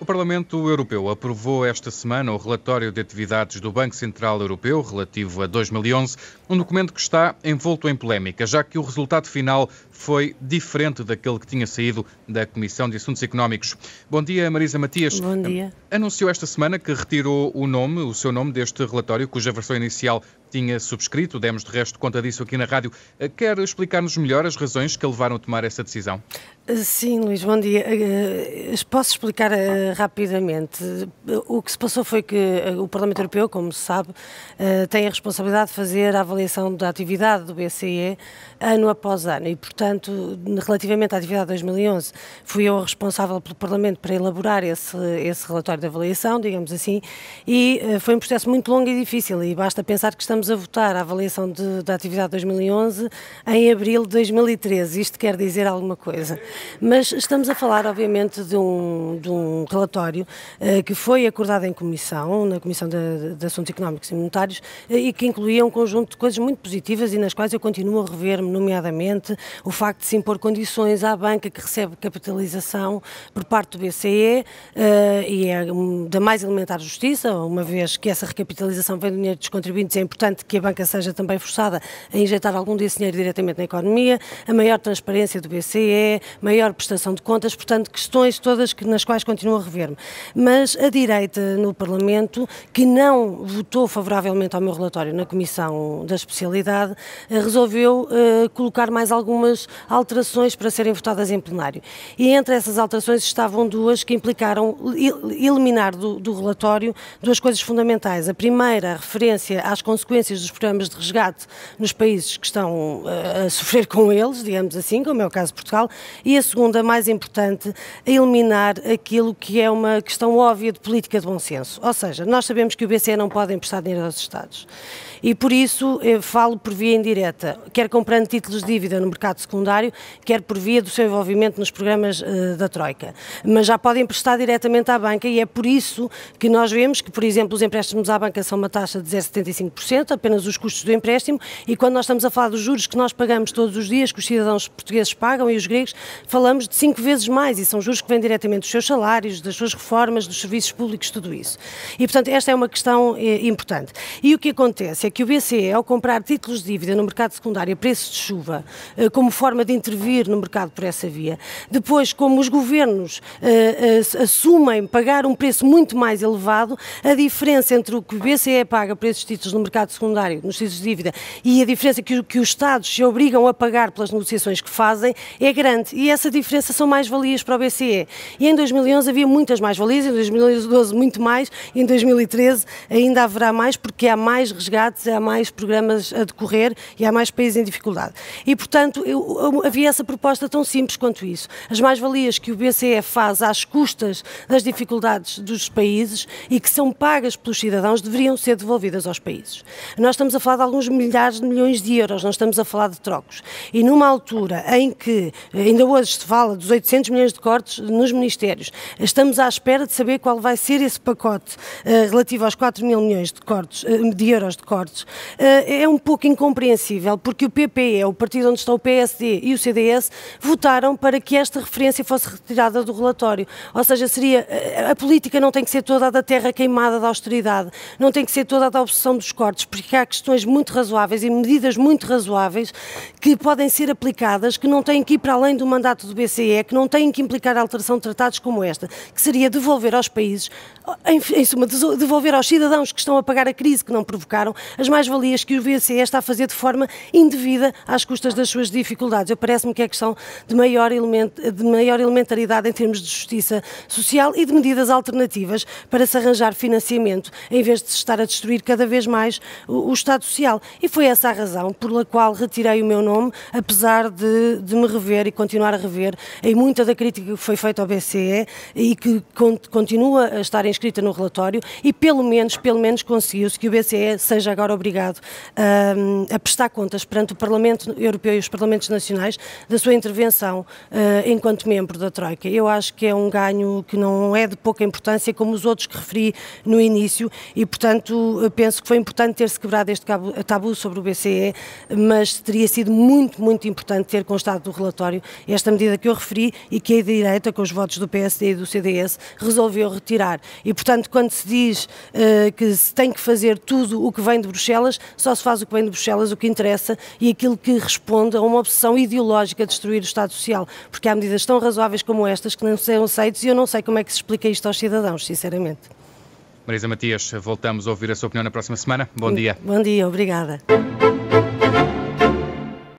O Parlamento Europeu aprovou esta semana o relatório de atividades do Banco Central Europeu relativo a 2011, um documento que está envolto em polémica, já que o resultado final foi diferente daquele que tinha saído da Comissão de Assuntos Económicos. Bom dia, Marisa Matias. Bom dia. Anunciou esta semana que retirou o nome, o seu nome deste relatório, cuja versão inicial tinha subscrito. Demos de resto conta disso aqui na rádio. Quer explicar-nos melhor as razões que a levaram a tomar essa decisão? Sim, Luís, bom dia. Eh, eh, posso explicar eh, rapidamente. O que se passou foi que o Parlamento Europeu, como se sabe, tem a responsabilidade de fazer a avaliação da atividade do BCE ano após ano e, portanto, relativamente à atividade de 2011, fui eu responsável pelo Parlamento para elaborar esse, esse relatório de avaliação, digamos assim, e foi um processo muito longo e difícil e basta pensar que estamos a votar a avaliação de, da atividade de 2011 em abril de 2013. Isto quer dizer alguma coisa. Mas estamos a falar, obviamente, de um, de um relatório uh, que foi acordado em comissão, na Comissão de, de Assuntos Económicos e Monetários, uh, e que incluía um conjunto de coisas muito positivas e nas quais eu continuo a rever-me, nomeadamente o facto de se impor condições à banca que recebe capitalização por parte do BCE, uh, eh, e é da mais elementar justiça, uma vez que essa recapitalização vem do dinheiro dos contribuintes, é importante que a banca seja também forçada a injetar algum desse dinheiro diretamente na economia, a maior transparência do BCE, maior prestação de contas, portanto, questões todas que, nas quais continuo a rever-me. Mas a direita no Parlamento, que não votou favoravelmente ao meu relatório na Comissão da Especialidade, eh, resolveu uh, colocar mais algumas alterações para serem votadas em plenário. E entre essas alterações estavam duas que implicaram eliminar do, do relatório duas coisas fundamentais. A primeira, a referência às consequências dos programas de resgate nos países que estão uh, a sofrer com eles, digamos assim, como é o caso de Portugal, e e a segunda, mais importante, a eliminar aquilo que é uma questão óbvia de política de bom senso. Ou seja, nós sabemos que o BCE não pode emprestar dinheiro aos Estados. E por isso eu falo por via indireta, quer comprando títulos de dívida no mercado secundário, quer por via do seu envolvimento nos programas uh, da Troika. Mas já podem emprestar diretamente à banca e é por isso que nós vemos que, por exemplo, os empréstimos à banca são uma taxa de 0,75%, apenas os custos do empréstimo, e quando nós estamos a falar dos juros que nós pagamos todos os dias, que os cidadãos portugueses pagam e os gregos, falamos de cinco vezes mais e são juros que vêm diretamente dos seus salários, das suas reformas, dos serviços públicos, tudo isso. E, portanto, esta é uma questão eh, importante. E o que acontece é que o BCE, ao comprar títulos de dívida no mercado secundário a preços de chuva, eh, como forma de intervir no mercado por essa via, depois, como os governos eh, assumem pagar um preço muito mais elevado, a diferença entre o que o BCE paga por esses títulos no mercado secundário, nos títulos de dívida, e a diferença que, que os Estados se obrigam a pagar pelas negociações que fazem é grande. E essa diferença são mais-valias para o BCE. E em 2011 havia muitas mais-valias, em 2012 muito mais, e em 2013 ainda haverá mais, porque há mais resgates, há mais programas a decorrer e há mais países em dificuldade. E, portanto, eu, eu, havia essa proposta tão simples quanto isso. As mais-valias que o BCE faz às custas das dificuldades dos países e que são pagas pelos cidadãos deveriam ser devolvidas aos países. Nós estamos a falar de alguns milhares de milhões de euros, não estamos a falar de trocos. E numa altura em que, eh, ainda hoje, hoje se fala dos 800 milhões de cortes nos ministérios. Estamos à espera de saber qual vai ser esse pacote uh, relativo aos 4 mil milhões de, cortes, uh, de euros de cortes. Uh, é um pouco incompreensível, porque o PPE, o partido onde está o PSD e o CDS, votaram para que esta referência fosse retirada do relatório. Ou seja, seria a política não tem que ser toda da terra queimada da austeridade, não tem que ser toda da obsessão dos cortes, porque há questões muito razoáveis e medidas muito razoáveis que podem ser aplicadas, que não têm que ir para além do mandato mandato do BCE que não têm que implicar alteração de tratados como esta, que seria devolver aos países, em, em suma, devolver aos cidadãos que estão a pagar a crise que não provocaram as mais-valias que o BCE está a fazer de forma indevida às custas das suas dificuldades. Eu parece-me que é questão de maior, de maior elementaridade em termos de justiça social e de medidas alternativas para se arranjar financiamento, em vez de se estar a destruir cada vez mais o, o Estado Social. E foi essa a razão pela qual retirei o meu nome, apesar de, de me rever e continuar a rever em muita da crítica que foi feita ao BCE e que continua a estar inscrita no relatório e pelo menos, pelo menos conseguiu-se que o BCE seja agora obrigado hum, a prestar contas perante o Parlamento Europeu e os Parlamentos Nacionais da sua intervenção uh, enquanto membro da Troika. Eu acho que é um ganho que não é de pouca importância, como os outros que referi no início, e portanto penso que foi importante ter-se quebrado este tabu sobre o BCE, mas teria sido muito, muito importante ter constado do relatório esta esta medida que eu referi e que a direita, com os votos do PSD e do CDS, resolveu retirar. E, portanto, quando se diz uh, que se tem que fazer tudo o que vem de Bruxelas, só se faz o que vem de Bruxelas, o que interessa e aquilo que responde a uma obsessão ideológica de destruir o Estado Social, porque há medidas tão razoáveis como estas que não são aceitas e eu não sei como é que se explica isto aos cidadãos, sinceramente. Marisa Matias, voltamos a ouvir a sua opinião na próxima semana. Bom hum, dia. Bom dia, obrigada.